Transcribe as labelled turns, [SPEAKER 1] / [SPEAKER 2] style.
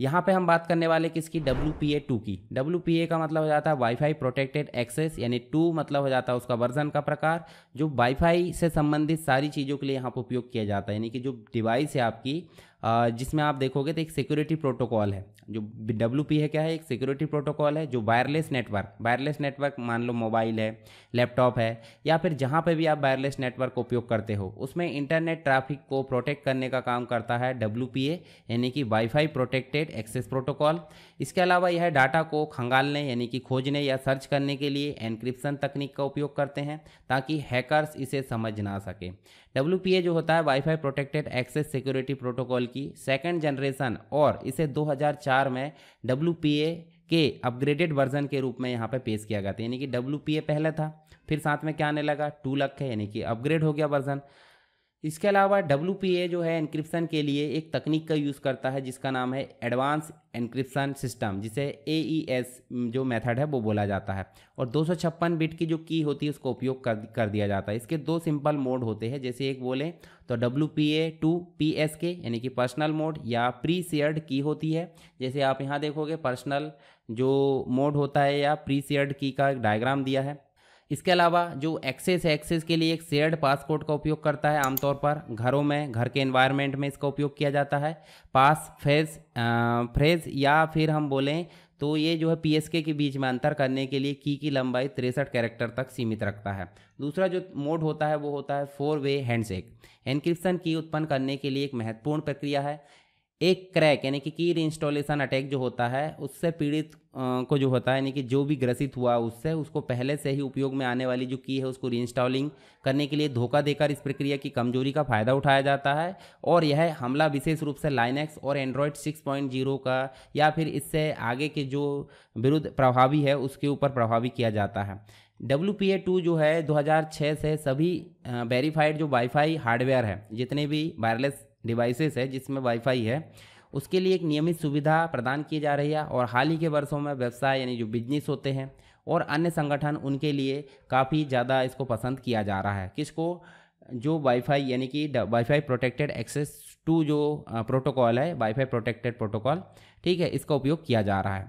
[SPEAKER 1] यहाँ पे हम बात करने वाले किसकी डब्ल्यू पी ए टू की डब्ल्यू पी ए का मतलब हो जाता है वाईफाई प्रोटेक्टेड एक्सेस यानी टू मतलब हो जाता है उसका वर्जन का प्रकार जो वाईफाई से संबंधित सारी चीज़ों के लिए यहाँ पर उपयोग किया जाता है यानी कि जो डिवाइस है आपकी जिसमें आप देखोगे तो एक सिक्योरिटी प्रोटोकॉल है जो डब्ल्यू है क्या है एक सिक्योरिटी प्रोटोकॉल है जो वायरलेस नेटवर्क वायरलेस नेटवर्क मान लो मोबाइल है लैपटॉप है या फिर जहाँ पर भी आप वायरलेस नेटवर्क का उपयोग करते हो उसमें इंटरनेट ट्रैफिक को प्रोटेक्ट करने का काम करता है डब्ल्यू यानी कि वाईफाई प्रोटेक्टेड एक्सेस प्रोटोकॉल इसके अलावा यह डाटा को खंगालने यानी कि खोजने या सर्च करने के लिए एनक्रिप्शन तकनीक का उपयोग करते हैं ताकि हैकर्स इसे समझ ना सके डब्ल्यू जो होता है WiFi protected access security protocol की सेकेंड जनरेशन और इसे 2004 में डब्ल्यू के अपग्रेडेड वर्जन के रूप में यहाँ पे पेश किया गया था यानी कि डब्ल्यू पहले था फिर साथ में क्या आने लगा टू लक है यानी कि अपग्रेड हो गया वर्जन इसके अलावा डब्ल्यू जो है इनक्रिप्शन के लिए एक तकनीक का यूज़ करता है जिसका नाम है एडवांस इनक्रिप्शन सिस्टम जिसे ए e जो मेथड है वो बोला जाता है और दो बिट की जो की होती है उसको उपयोग कर कर दिया जाता है इसके दो सिंपल मोड होते हैं जैसे एक बोलें तो W P A two P S K यानी कि पर्सनल मोड या प्री शेयर्ड की होती है जैसे आप यहाँ देखोगे पर्सनल जो मोड होता है या प्री शेयर्ड की का डायग्राम दिया है इसके अलावा जो एक्सेस है एक्सेस के लिए एक शेयर्ड पासकोड का उपयोग करता है आमतौर पर घरों में घर के एनवायरनमेंट में इसका उपयोग किया जाता है पास फ्रेज फ्रेज या फिर हम बोलें तो ये जो है पीएसके के बीच में अंतर करने के लिए की की लंबाई तिरसठ कैरेक्टर तक सीमित रखता है दूसरा जो मोड होता है वो होता है फोर वे हैंडशेक एनक्रिप्शन की उत्पन्न करने के लिए एक महत्वपूर्ण प्रक्रिया है एक क्रैक यानी कि की इंस्टॉलेशन अटैक जो होता है उससे पीड़ित को जो होता है यानी कि जो भी ग्रसित हुआ उससे उसको पहले से ही उपयोग में आने वाली जो की है उसको रीइंस्टॉलिंग करने के लिए धोखा देकर इस प्रक्रिया की कमजोरी का फायदा उठाया जाता है और यह हमला विशेष रूप से लाइनेक्स और एंड्रॉयड सिक्स का या फिर इससे आगे के जो विरुद्ध प्रभावी है उसके ऊपर प्रभावी किया जाता है डब्ल्यू पी ए टू जो है 2006 से सभी वेरीफाइड जो वाईफाई हार्डवेयर है जितने भी वायरलेस डिवाइसेस है जिसमें वाईफाई है उसके लिए एक नियमित सुविधा प्रदान की जा रही है और हाल ही के वर्षों में व्यवसाय यानी जो बिजनेस होते हैं और अन्य संगठन उनके लिए काफ़ी ज़्यादा इसको पसंद किया जा रहा है किसको जो वाईफाई यानी कि वाईफाई प्रोटेक्टेड एक्सेस टू जो प्रोटोकॉल है वाईफाई प्रोटेक्टेड प्रोटोकॉल ठीक है इसका उपयोग किया जा रहा है